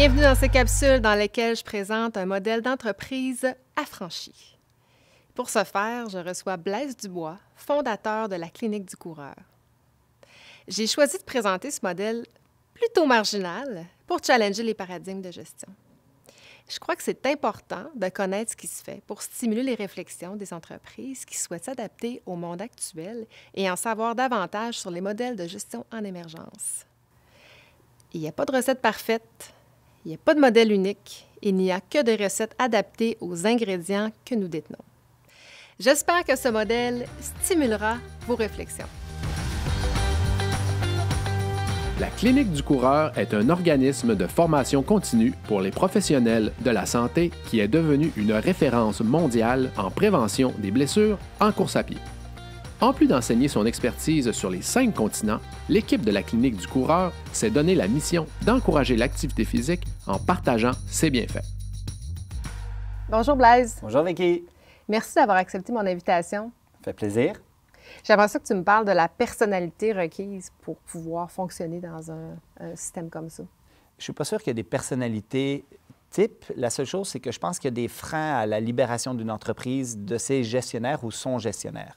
Bienvenue dans ces capsules dans lesquelles je présente un modèle d'entreprise affranchi. Pour ce faire, je reçois Blaise Dubois, fondateur de la Clinique du coureur. J'ai choisi de présenter ce modèle plutôt marginal pour challenger les paradigmes de gestion. Je crois que c'est important de connaître ce qui se fait pour stimuler les réflexions des entreprises qui souhaitent s'adapter au monde actuel et en savoir davantage sur les modèles de gestion en émergence. Il n'y a pas de recette parfaite, il n'y a pas de modèle unique. Il n'y a que des recettes adaptées aux ingrédients que nous détenons. J'espère que ce modèle stimulera vos réflexions. La Clinique du coureur est un organisme de formation continue pour les professionnels de la santé qui est devenu une référence mondiale en prévention des blessures en course à pied. En plus d'enseigner son expertise sur les cinq continents, l'équipe de la clinique du coureur s'est donné la mission d'encourager l'activité physique en partageant ses bienfaits. Bonjour Blaise. Bonjour Vicky. Merci d'avoir accepté mon invitation. Ça fait plaisir. J'aimerais ça que tu me parles de la personnalité requise pour pouvoir fonctionner dans un, système comme ça. Je suis pas sûr qu'il y ait des personnalités type. La seule chose, c'est que je pense qu'il y a des freins à la libération d'une entreprise de ses gestionnaires ou son gestionnaire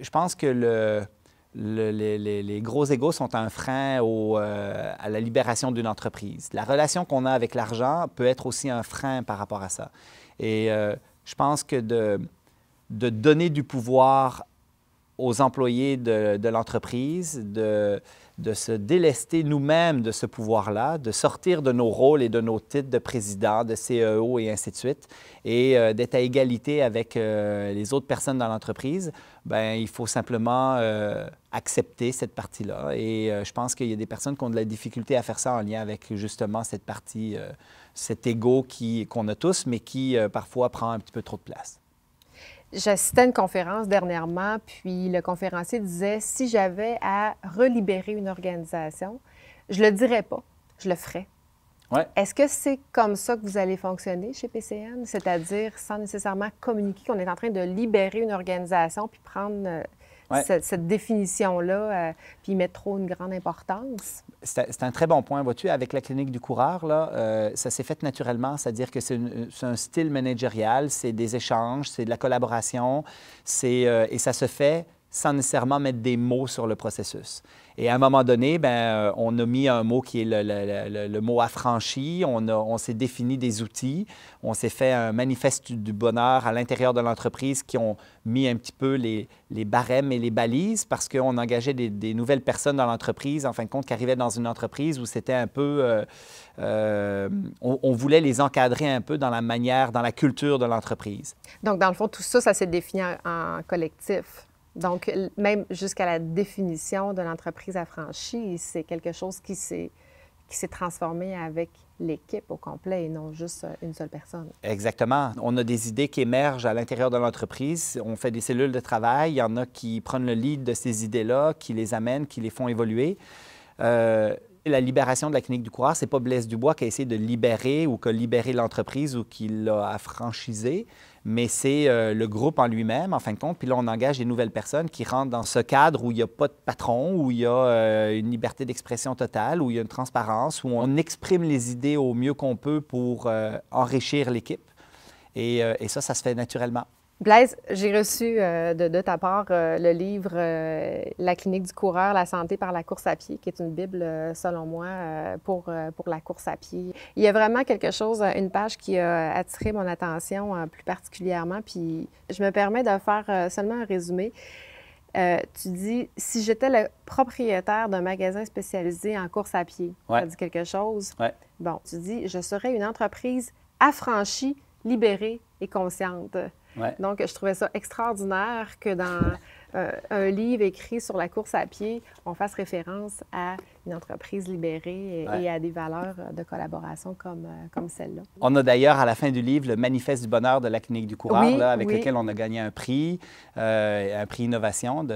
je pense que les, gros égaux sont un frein euh, à la libération d'une entreprise. La relation qu'on a avec l'argent peut être aussi un frein par rapport à ça. Et euh, je pense que de, de donner du pouvoir aux employés de, l'entreprise de, de, se délester nous-mêmes de ce pouvoir-là, de sortir de nos rôles et de nos titres de président, de CEO et ainsi de suite, et euh, d'être à égalité avec euh, les autres personnes dans l'entreprise, ben il faut simplement euh, accepter cette partie-là. Et je pense qu'il y a des personnes qui ont de la difficulté à faire ça en lien avec justement cette partie, cet ego qu'on a tous, mais qui parfois prend un petit peu trop de place. J'assistais à une conférence dernièrement, puis le conférencier disait si j'avais à relibérer une organisation, je le dirais pas, je le ferais. Est-ce que c'est comme ça que vous allez fonctionner chez PCN, c'est-à-dire sans nécessairement communiquer qu'on est en train de libérer une organisation puis prendre euh, cette, définition-là, euh, puis puis met trop une grande importance? C'est un très bon point. Vois-tu, avec la clinique du coureur, là, euh, ça s'est fait naturellement, c'est-à-dire que c'est un style managérial, c'est des échanges, c'est de la collaboration, euh, et ça se fait sans nécessairement mettre des mots sur le processus. Et à un moment donné, ben, euh, on a mis un mot qui est le, le, le, mot affranchi, on, on s'est défini des outils, on s'est fait un manifeste du bonheur à l'intérieur de l'entreprise qui ont mis un petit peu les, les barèmes et les balises parce qu'on engageait des, nouvelles personnes dans l'entreprise, en fin de compte, qui arrivaient dans une entreprise où c'était un peu... Euh, euh, on, voulait les encadrer un peu dans la manière, dans la culture de l'entreprise. Donc, dans le fond, tout ça, ça s'est défini en collectif. Donc, même jusqu'à la définition de l'entreprise affranchie, c'est quelque chose qui s'est qui s'est transformé avec l'équipe au complet et non juste euh, une seule personne. Exactement. On a des idées qui émergent à l'intérieur de l'entreprise. On fait des cellules de travail. Il y en a qui prennent le lead de ces idées-là, qui les amènent, qui les font évoluer. Euh, la libération de la clinique du coureur, c'est pas Blaise Dubois qui a essayé de libérer ou qui a libéré l'entreprise ou qui l'a affranchisée, mais c'est euh, le groupe en lui-même, en fin de compte. Puis là, on engage des nouvelles personnes qui rentrent dans ce cadre où il n'y a pas de patron, où il y a euh, une liberté d'expression totale, où il y a une transparence, où on exprime les idées au mieux qu'on peut pour euh, enrichir l'équipe. et ça, ça se fait naturellement. Blaise, j'ai reçu euh, de, ta part euh, le livre euh, La clinique du coureur, la santé par la course à pied, qui est une bible, selon moi, pour, pour la course à pied. Il y a vraiment quelque chose, une page qui a attiré mon attention plus particulièrement, puis je me permets de faire seulement un résumé. tu dis, si j'étais le propriétaire d'un magasin spécialisé en course à pied, ça dit quelque chose? Bon, tu dis, je serais une entreprise affranchie, libérée et consciente. Donc, je trouvais ça extraordinaire que dans euh, un livre écrit sur la course à pied, on fasse référence à une entreprise libérée et, à des valeurs de collaboration comme, euh, comme celle-là. On a d'ailleurs à la fin du livre le manifeste du bonheur de la clinique du coureur, avec lequel on a gagné un prix, euh, un prix innovation de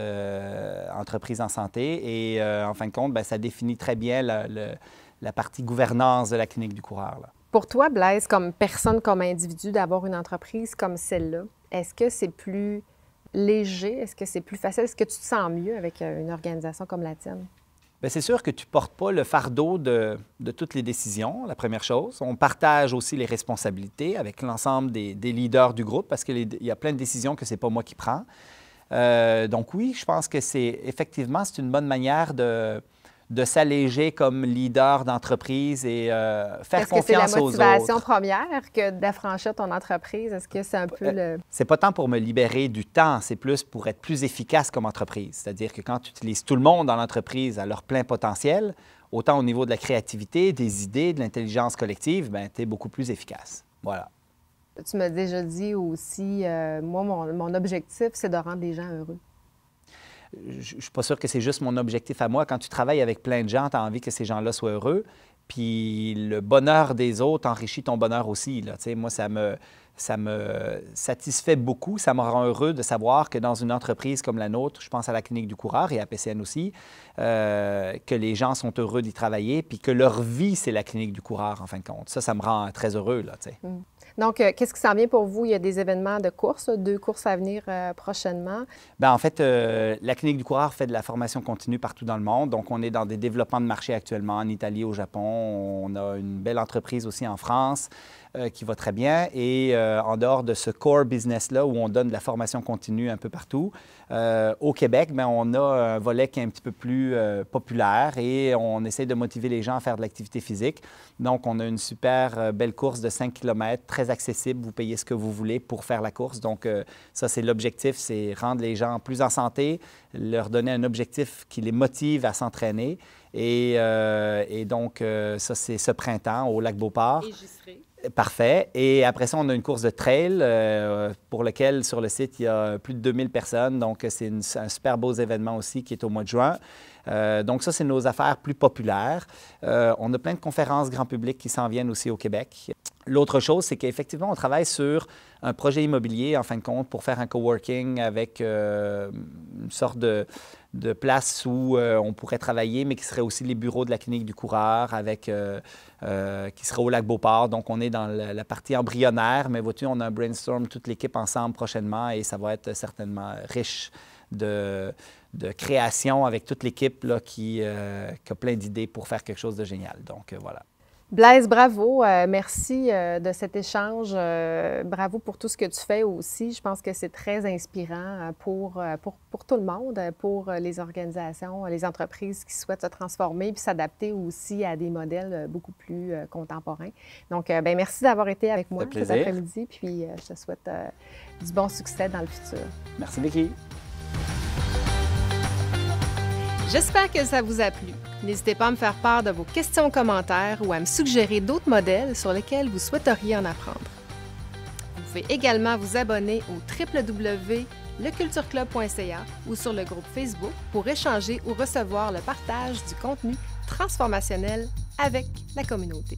en santé. Et en fin de compte, ben, ça définit très bien la, partie gouvernance de la clinique du coureur. Pour toi, Blaise, comme personne, comme individu, d'avoir une entreprise comme celle-là, est-ce que c'est plus léger? Est-ce que c'est plus facile? Est-ce que tu te sens mieux avec euh, une organisation comme la tienne? Ben, c'est sûr que tu ne portes pas le fardeau de, toutes les décisions, la première chose. On partage aussi les responsabilités avec l'ensemble des, leaders du groupe parce qu'il y a plein de décisions que ce n'est pas moi qui prends. Euh, donc oui, je pense que c'est effectivement, c'est une bonne manière de, de s'alléger comme leader d'entreprise et euh, faire confiance aux autres. Est-ce que c'est la motivation première que d'affranchir ton entreprise? Est-ce que c'est un peu euh, le... C'est pas tant pour me libérer du temps, c'est plus pour être plus efficace comme entreprise. C'est-à-dire que quand tu utilises tout le monde dans l'entreprise à leur plein potentiel, autant au niveau de la créativité, des idées, de l'intelligence collective, ben tu es beaucoup plus efficace. Voilà. Tu m'as déjà dit aussi, euh, moi, mon, mon objectif, c'est de rendre les gens heureux je ne suis pas sûr que c'est juste mon objectif à moi. Quand tu travailles avec plein de gens, tu as envie que ces gens-là soient heureux. Puis le bonheur des autres enrichit ton bonheur aussi. Là. Moi, ça me, satisfait beaucoup. Ça me rend heureux de savoir que dans une entreprise comme la nôtre, je pense à la Clinique du Coureur et à PCN aussi, euh, que les gens sont heureux d'y travailler, puis que leur vie, c'est la Clinique du Coureur, en fin de compte. Ça, ça me rend très heureux. Là, mm. Donc, euh, qu'est-ce qui s'en vient pour vous? Il y a des événements de courses, deux courses à venir euh, prochainement. Bien, en fait, euh, la Clinique du coureur fait de la formation continue partout dans le monde. Donc, on est dans des développements de marché actuellement en Italie, au Japon. On a une belle entreprise aussi en France. Euh, qui va très bien. Et euh, en dehors de ce core business-là, où on donne de la formation continue un peu partout, euh, au Québec, bien, on a un volet qui est un petit peu plus populaire et on essaie de motiver les gens à faire de l'activité physique. Donc, on a une super belle course de 5 km, très accessible. Vous payez ce que vous voulez pour faire la course. Donc, ça, c'est l'objectif, c'est rendre les gens plus en santé, leur donner un objectif qui les motive à s'entraîner. Et, donc, ça, c'est ce printemps au lac Beauport. Et Parfait. Et après ça, on a une course de trail euh, pour laquelle sur le site, il y a plus de 2000 personnes. Donc, c'est un super beau événement aussi qui est au mois de juin. Euh, donc ça, c'est nos affaires plus populaires. Euh, on a plein de conférences grand public qui s'en viennent aussi au Québec. L'autre chose, c'est qu'effectivement, on travaille sur un projet immobilier, en fin de compte, pour faire un coworking avec euh, une sorte de, place où on pourrait travailler, mais qui serait aussi les bureaux de la clinique du coureur, qui serait au lac Beauport. Donc, on est dans la, partie embryonnaire, mais vois-tu, on a un brainstorm, toute l'équipe ensemble prochainement, et ça va être certainement riche de, création avec toute l'équipe qui, euh, qui, a plein d'idées pour faire quelque chose de génial. Donc, euh, voilà. Blaise, bravo. Euh, merci de cet échange. bravo pour tout ce que tu fais aussi. Je pense que c'est très inspirant pour, pour, pour, tout le monde, pour les organisations, les entreprises qui souhaitent se transformer puis s'adapter aussi à des modèles beaucoup plus contemporains. Donc, ben, merci d'avoir été avec moi cet après-midi. Puis, je te souhaite du bon succès dans le futur. Merci, Vicky. J'espère que ça vous a plu. N'hésitez pas à me faire part de vos questions, commentaires ou à me suggérer d'autres modèles sur lesquels vous souhaiteriez en apprendre. Vous pouvez également vous abonner au www.lecultureclub.ca ou sur le groupe Facebook pour échanger ou recevoir le partage du contenu transformationnel avec la communauté.